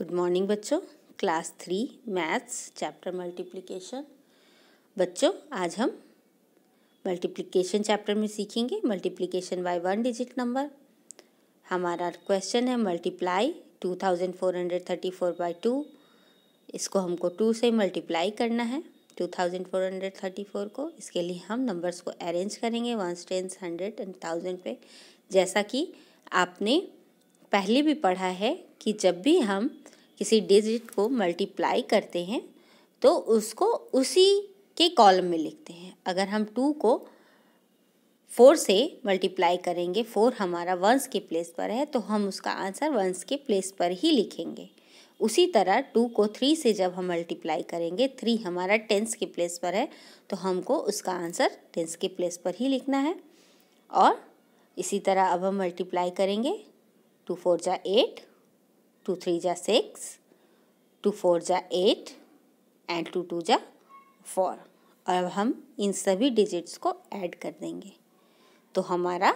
good morning बच्चों class three maths chapter multiplication बच्चों आज हम मल्टीप्लिकेशन चैप्टर में सीखेंगे multiplication by one digit number हमारा क्वेश्चन है multiply two thousand four hundred thirty four by two इसको हमको टू से मल्टीप्लाई करना है two thousand four hundred thirty four को इसके लिए हम नंबर्स को अरेंज करेंगे one tens hundred and thousand पे जैसा कि आपने पहले भी पढ़ा है कि जब भी हम किसी डिजिट को मल्टीप्लाई करते हैं तो उसको उसी के कॉलम में लिखते हैं अगर हम टू को फोर से मल्टीप्लाई करेंगे फोर हमारा वंस के प्लेस पर है तो हम उसका आंसर वंस के प्लेस पर ही लिखेंगे उसी तरह टू को थ्री से जब हम मल्टीप्लाई करेंगे थ्री हमारा टेंस के प्लेस पर है तो हमको उसका आंसर टेंस के प्लेस पर ही लिखना है और इसी तरह अब हम मल्टीप्लाई करेंगे टू फोर जा एट टू थ्री जा सिक्स टू फोर जा एट एंड टू टू जा फोर और अब हम इन सभी डिजिट्स को ऐड कर देंगे तो हमारा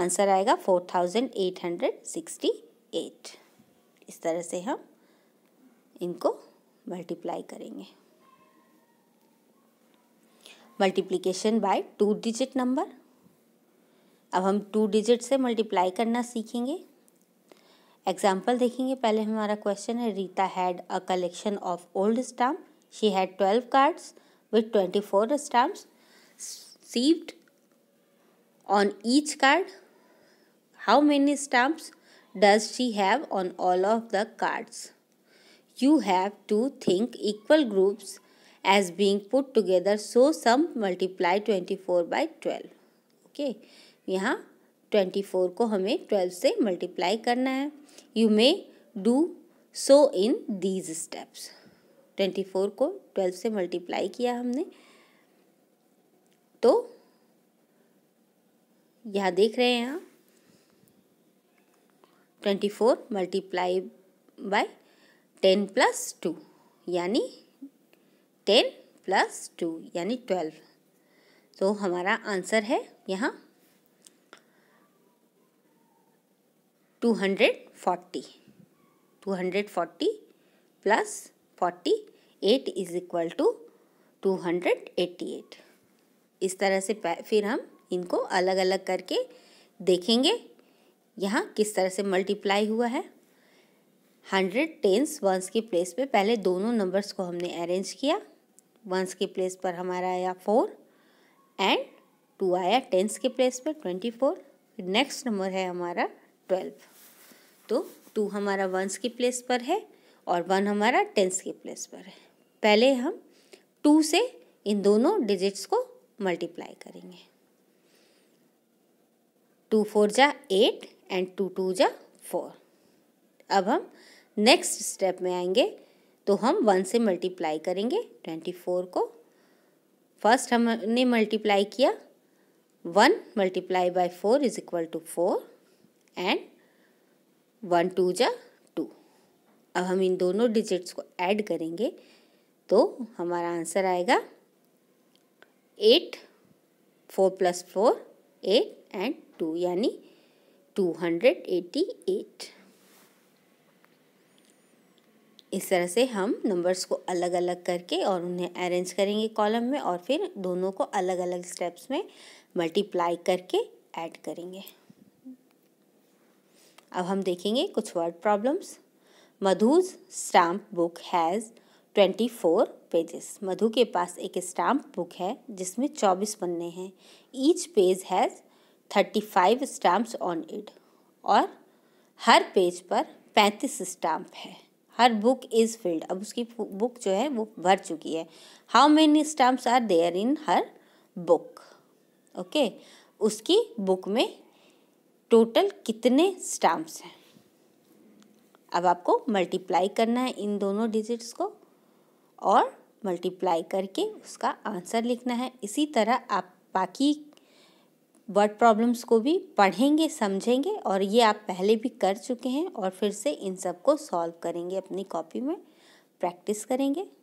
आंसर आएगा four thousand eight hundred sixty eight इस तरह से हम इनको मल्टीप्लाई करेंगे multiplication by two digit number अब हम टू डिजिट से मल्टीप्लाई करना सीखेंगे एग्जाम्पल देखेंगे पहले हमारा क्वेश्चन है Rita had a collection of old stamp she had twelve cards with twenty four stamps sewed on each card how many stamps does she have on all of the cards you have to think equal groups as being put together so sum multiply twenty four by twelve okay यहाँ twenty four को हमें twelve से multiply करना है you may do so in these steps twenty four को twelve से multiply किया हमने तो यहाँ देख रहे हैं आप twenty four multiply by ten plus two यानी टेन प्लस टू यानी ट्वेल्व तो हमारा आंसर है यहाँ two hundred forty two hundred forty plus forty eight is equal to two hundred eighty eight इस तरह से फिर हम इनको अलग अलग करके देखेंगे यहाँ किस तरह से मल्टीप्लाई हुआ है हंड्रेड टेंस वंस के प्लेस पे पहले दोनों नंबर्स को हमने अरेंज किया वंस के प्लेस पर हमारा आया फोर एंड टू आया टेंस के प्लेस पर ट्वेंटी फोर नेक्स्ट नंबर है हमारा ट्वेल्व तो टू हमारा वंस की प्लेस पर है और वन हमारा टेंस की प्लेस पर है पहले हम टू से इन दोनों डिजिट्स को मल्टीप्लाई करेंगे टू फोर जा एट एंड टू टू जा फोर अब हम नेक्स्ट स्टेप में आएंगे तो हम वन से मल्टीप्लाई करेंगे ट्वेंटी फोर को फर्स्ट हमने मल्टीप्लाई किया one multiply by four is equal to four and one two जा टू अब हम इन दोनों डिजिट्स को ऐड करेंगे तो हमारा आंसर आएगा eight four plus four eight and two यानी टू हंड्रेड एटी एट इस तरह से हम नंबर्स को अलग अलग करके और उन्हें अरेंज करेंगे कॉलम में और फिर दोनों को अलग अलग स्टेप्स में मल्टीप्लाई करके ऐड करेंगे अब हम देखेंगे कुछ word problems Madhu's stamp book has twenty four pages Madhu के पास एक स्टाम्प बुक है जिसमें चौबीस पन्ने हैं each page has thirty five stamps on it और हर पेज पर पैंतीस स्टाम्प है हर बुक इज़ फिल्ड अब उसकी बुक जो है वो भर चुकी है how many stamps are there in हर बुक ओके उसकी बुक में टोटल कितने स्टाम्प्स हैं अब आपको मल्टीप्लाई करना है इन दोनों डिजिट्स को और मल्टीप्लाई करके उसका आंसर लिखना है इसी तरह आप बाकी वर्ड प्रॉब्लम्स को भी पढ़ेंगे समझेंगे और ये आप पहले भी कर चुके हैं और फिर से इन सब को सॉल्व करेंगे अपनी कॉपी में प्रैक्टिस करेंगे